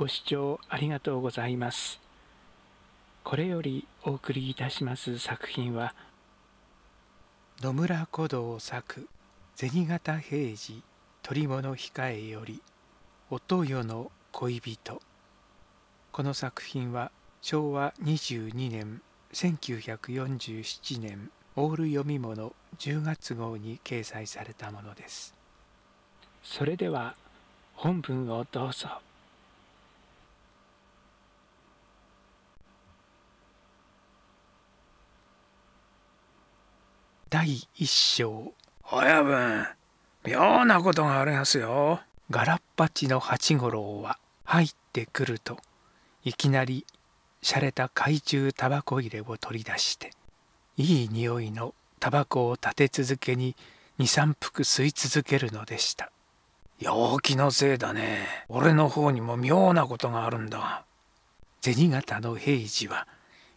ご視聴ありがとうございます。これよりお送りいたします作品は野村古道作銭形平次鳥物控えより音よの恋人この作品は昭和22年1947年オール読み物10月号に掲載されたものですそれでは本文をどうぞ。第一章親分妙なことがありますよガラッパチの八五郎は入ってくるといきなり洒落た懐中タバコ入れを取り出していい匂いのタバコを立て続けに23服吸い続けるのでした陽気のせいだね俺の方にも妙なことがあるんだ銭形の平次は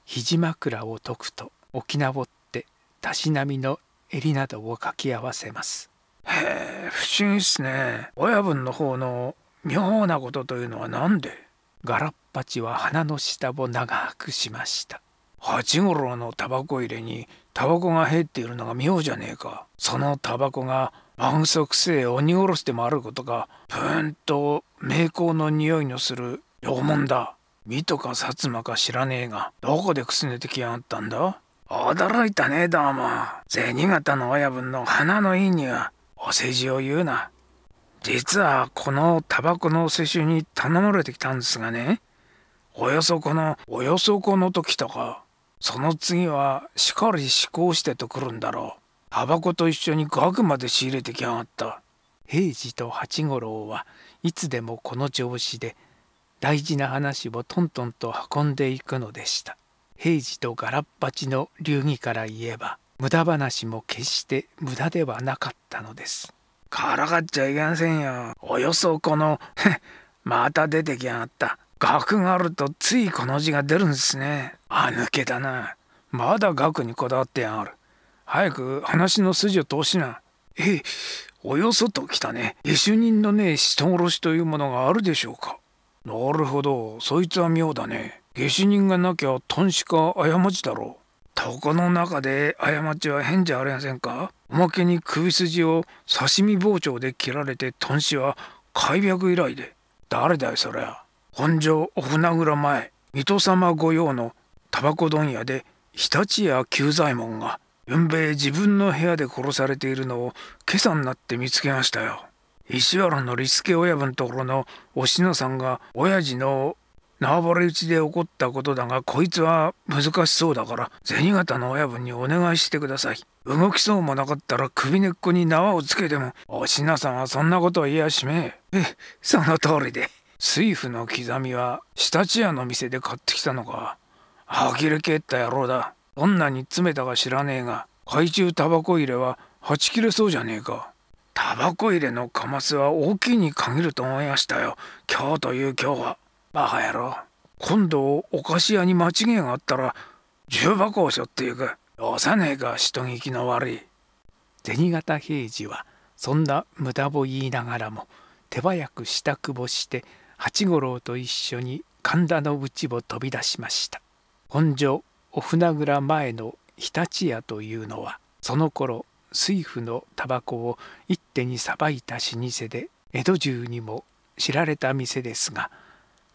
肘枕を解くと沖縄ったしなみの襟などを掛け合わせますへえ不審議っすね親分の方の妙なことというのは何でガラッパチは鼻の下を長くしました八五郎のタバコ入れにタバコが入っているのが妙じゃねえかそのタバコが満足性鬼殺しでもあることがかーんと名光の匂いのする洋物だ美とか薩摩か知らねえがどこでくすねてきやがったんだ驚いたねどうも銭形の親分の花のいにはお世辞を言うな実はこのタバコの世襲に頼まれてきたんですがねおよそこのおよそこの時とかその次はしっかり思考してとくるんだろうタバコと一緒に額まで仕入れてきやがった平次と八五郎はいつでもこの調子で大事な話をトントンと運んでいくのでした平時とガラッパチの流儀から言えば無駄話も決して無駄ではなかったのですからかっちゃいけませんよおよそこのまた出てきやがった額があるとついこの字が出るんですねあ抜けだなまだ額にこだわってやがる早く話の筋を通しなえおよそときたね下手人のね人殺しというものがあるでしょうかなるほどそいつは妙だね下手人がなきゃンシか過ちだろう。床の中で過ちは変じゃありませんかおまけに首筋を刺身包丁で切られてンシは開白以来で誰だよそりゃ本庄お船蔵前水戸様御用のタバコ問屋で日立屋久左衛門がゆ兵衛自分の部屋で殺されているのを今朝になって見つけましたよ石原の利助親分ところのおしのさんが親父の縄張り討ちで起こったことだがこいつは難しそうだから銭形の親分にお願いしてください動きそうもなかったら首根っこに縄をつけてもお品さんはそんなことは言いやしめええその通りで水夫の刻みは下地屋の店で買ってきたのか呆れけった野郎だどんなに詰めたか知らねえが懐中タバコ入れははち切れそうじゃねえかタバコ入れのカマスは大きいに限ると思いましたよ今日という今日はバカ野郎今度お菓子屋に間違いがあったら重箱をしょっていく幼さねえか人聞きの悪い銭形平次はそんな無駄を言いながらも手早く支度をして八五郎と一緒に神田の内を飛び出しました本所お船蔵前の日立屋というのはその頃水夫のタバコを一手にさばいた老舗で江戸中にも知られた店ですが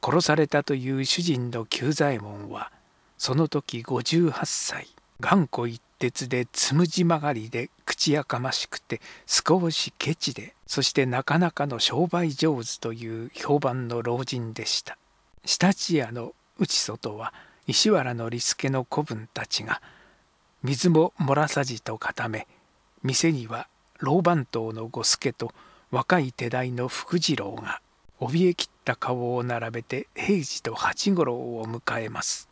殺されたという主人の久左衛門はその時58歳頑固一徹でつむじ曲がりで口やかましくて少しケチでそしてなかなかの商売上手という評判の老人でした下地屋の内外は石原の則助の子分たちが水も漏らさじと固め店には老番頭の五助と若い手代の福次郎が怯えきった顔を並べて平次と八五郎を迎えます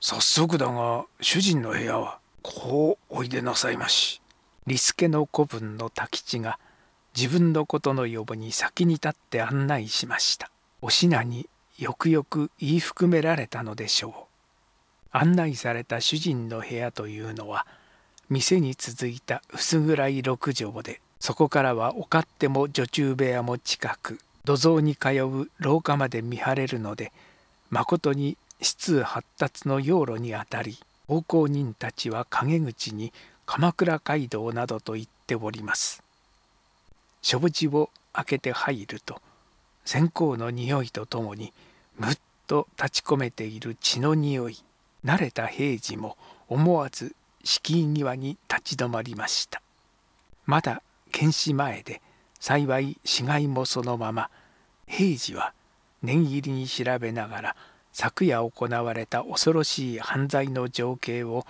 早速だが主人の部屋はこうおいでなさいまし利助の子分の太吉が自分のことの予母に先に立って案内しましたお品によくよく言い含められたのでしょう案内された主人の部屋というのは店に続いた薄暗い六畳でそこからはお勝手も女中部屋も近く土蔵に通う廊下まで見張れるのでまことに質通発達の養路にあたり奉公人たちは陰口に鎌倉街道などと言っております。障子を開けて入ると線香の匂いとともにむっと立ち込めている血の匂い慣れた平次も思わず敷居際に立ち止まりましたまだ検視前で幸い死骸もそのまま平次は念入りに調べながら昨夜行われた恐ろしい犯罪の情景を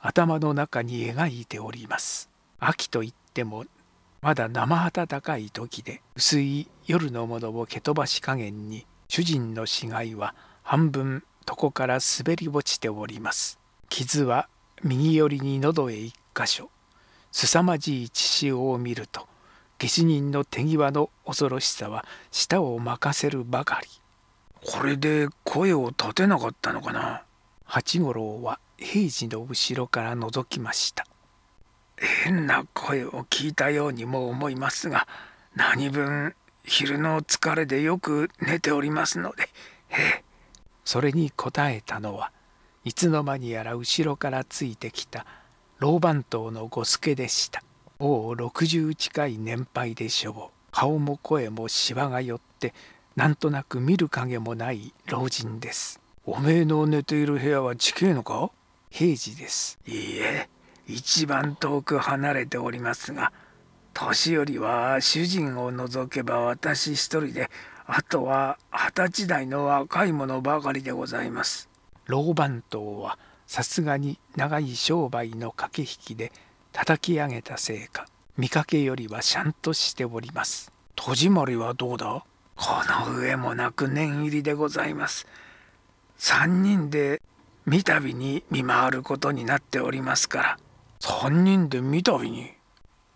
頭の中に描いております。秋といってもまだ生暖かい時で薄い夜のものを蹴飛ばし加減に主人の死骸は半分床から滑り落ちております。傷は右寄りに喉へ一箇所。すさまじい血潮を見ると下手人の手際の恐ろしさは舌を任せるばかりこれで声を立てなかったのかな八五郎は平次の後ろから覗きました変な声を聞いたようにも思いますが何分昼の疲れでよく寝ておりますのでへえそれに答えたのはいつの間にやら後ろからついてきた老番頭の五助でしたもう60近い年配でしょう顔も声もしわが寄ってなんとなく見る影もない老人ですおめえの寝ている部屋は近えのか平次ですいいえ一番遠く離れておりますが年寄りは主人を除けば私一人であとは二十歳代の若い者ばかりでございます老番頭はさすがに長い商売の駆け引きで叩き上げたせいか見かけよりはシャンとしております戸締まりはどうだこの上もなく念入りでございます3人で三度に見回ることになっておりますから3人で三度に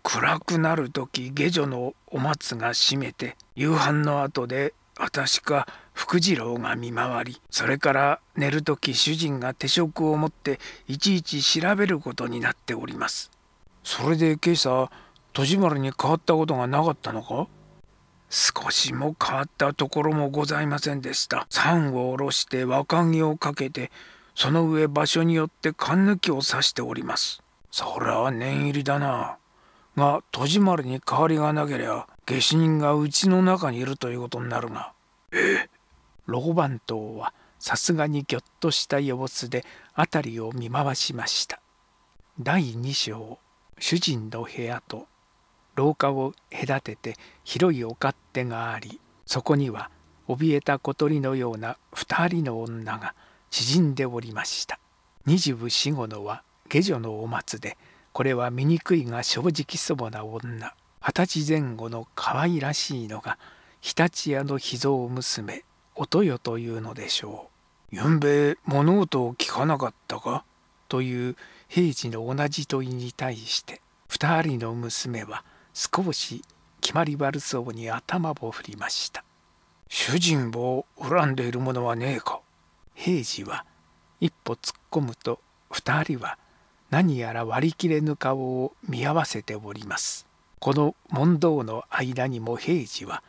暗くなる時下女のお松が閉めて夕飯の後で私か福次郎が見回りそれから寝る時主人が手職を持っていちいち調べることになっておりますそれで今朝戸締まりに変わったことがなかったのか少しも変わったところもございませんでした桟を下ろして若木をかけてその上場所によって缶抜きを刺しておりますそらは念入りだなが戸締まりに変わりがなけりゃ下手人がうちの中にいるということになるがえバ番島はさすがにぎょっとした様子で辺りを見回しました第2章主人の部屋と廊下を隔てて広い丘勝手がありそこには怯えた小鳥のような2人の女が縮んでおりました二十四五のは下女のお松でこれは醜いが正直そぼな女二十歳前後の可愛らしいのが日立屋の秘蔵娘おとよというのでしょう。ゆんべ物音を聞かなかったかという平時の同じ問いに対して2人の娘は少し決まり悪そうに頭を振りました主人を恨んでいるものはねえか平次は一歩突っ込むと2人は何やら割り切れぬ顔を見合わせておりますこの問答の間にも平次は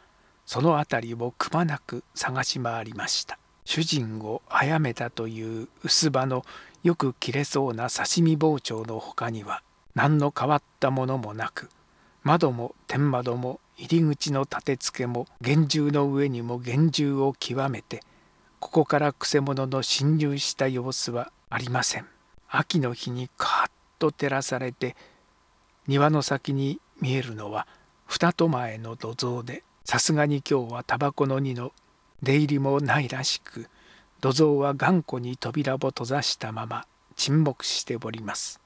その辺りをくまなく探し回りました主人を殺めたという薄場のよく切れそうな刺身包丁の他には何の変わったものもなく窓も天窓も入り口の立て付けも厳重の上にも厳重を極めてここからくせ者の侵入した様子はありません秋の日にカーッと照らされて庭の先に見えるのは二戸前の土蔵でさすがに今日はタバコの荷の出入りもないらしく土蔵は頑固に扉を閉ざしたまま沈黙しております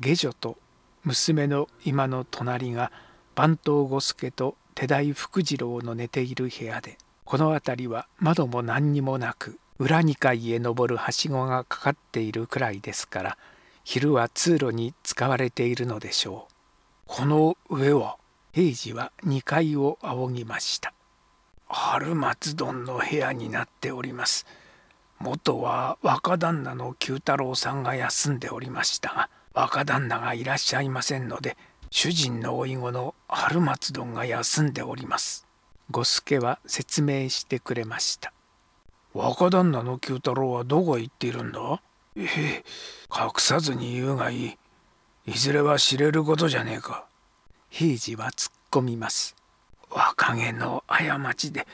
下女と娘の今の隣が番頭五助と手代福次郎の寝ている部屋でこの辺りは窓も何にもなく裏2階へ登るはしごがかかっているくらいですから昼は通路に使われているのでしょうこの上は平次は2階を仰ぎました春松丼の部屋になっております。元は若旦那の九太郎さんが休んでおりましたが、若旦那がいらっしゃいませんので、主人の甥子の春松丼が休んでおります。五助は説明してくれました。若旦那の九太郎はどこへ行っているんだええ、隠さずに言うがいい。いずれは知れることじゃねえか。平次は突っ込みます。若気の過ちで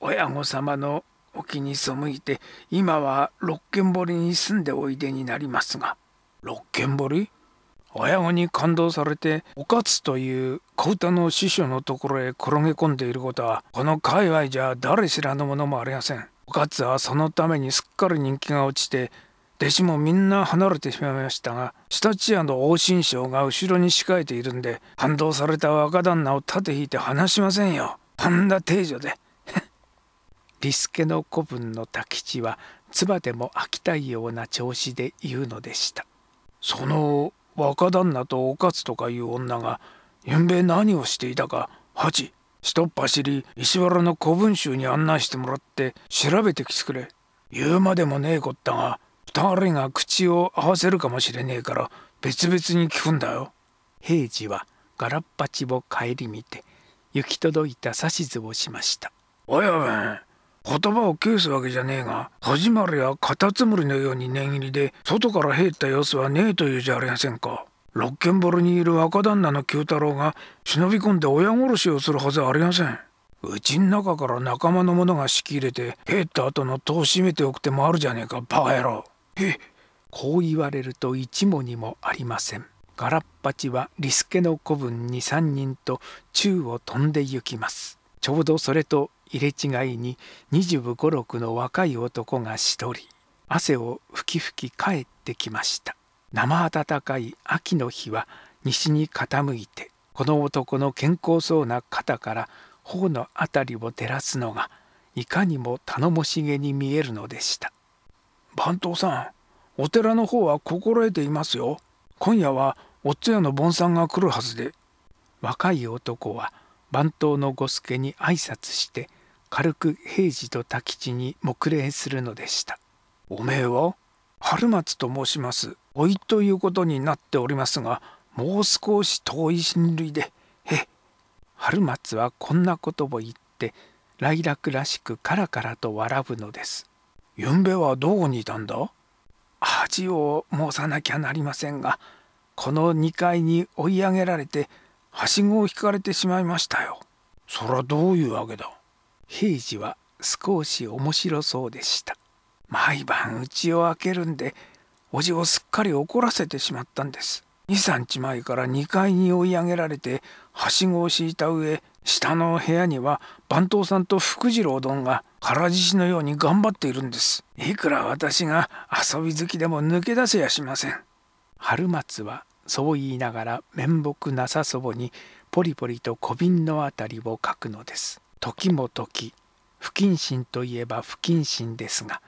親御様のお気に背いて今は六軒堀に住んでおいでになりますが六軒堀親子に感動されておかつという小唄の師匠のところへ転げ込んでいることはこの界隈じゃ誰知らぬものもありませんおかつはそのためにすっかり人気が落ちて弟子もみんな離れてしまいましたが下地屋の王診将が後ろに仕えているんで反動された若旦那を盾引いて離しませんよ半田定女で リスケの子分の多吉は唾でも飽きたいような調子で言うのでしたその若旦那とおかつとかいう女がゆんべ何をしていたか八ひとっ走り石原の古文集に案内してもらって調べてきてくれ言うまでもねえこったが2人が口を合わせるかもしれねえから別々に聞くんだよ。平次はガラッパチを顧みて行き届いた指図をしました。親分言葉を消すわけじゃねえが始まるやカタツムリのように念入りで外から入った様子はねえというじゃありませんか。六軒ボにいる若旦那の九太郎が忍び込んで親殺しをするはずありません。うちの中から仲間の者が仕切れて、入った後の戸を閉めておく手もあるじゃねえか、バカ野郎。へこう言われると一もにもありません。ガラッパチはリスケの子分に三人と宙を飛んで行きます。ちょうどそれと入れ違いに二十五六の若い男が一人、汗をふきふき帰ってきました。生暖かい秋の日は西に傾いて、この男の健康そうな肩から頬の辺りを照らすのが、いかにも頼もしげに見えるのでした。番頭さんお寺の方は心得ていますよ今夜はおっつやの盆さんが来るはずで若い男は番頭の五助に挨拶して軽く平次と太吉に黙礼するのでしたおめえは春松と申しますおいということになっておりますがもう少し遠い親類でへ春松はこんなことを言って来楽らしくカラカラと笑うのですゆんべはどこにいたんだ恥を申さなきゃなりませんがこの2階に追い上げられてはしごを引かれてしまいましたよ。そらどういうわけだ平次は少し面白そうでした。毎晩家を開けるんでおじをすっかり怒らせてしまったんです。23日前から2階に追い上げられてはしごを敷いた上下の部屋には番頭さんと福次郎丼が原獅子のように頑張っているんですいくら私が遊び好きでも抜け出せやしません春松はそう言いながら面目なさそぼにポリポリと小瓶のあたりを書くのです時も時不謹慎といえば不謹慎ですが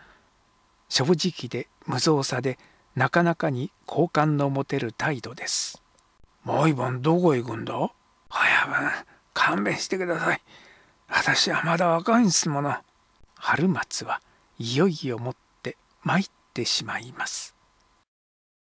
正直で無造作でなかなかに好感の持てる態度です毎晩どこへ行くんだ早分勘弁してください。私はまだ若いんですもの。春松はいよいよもって参ってしまいます。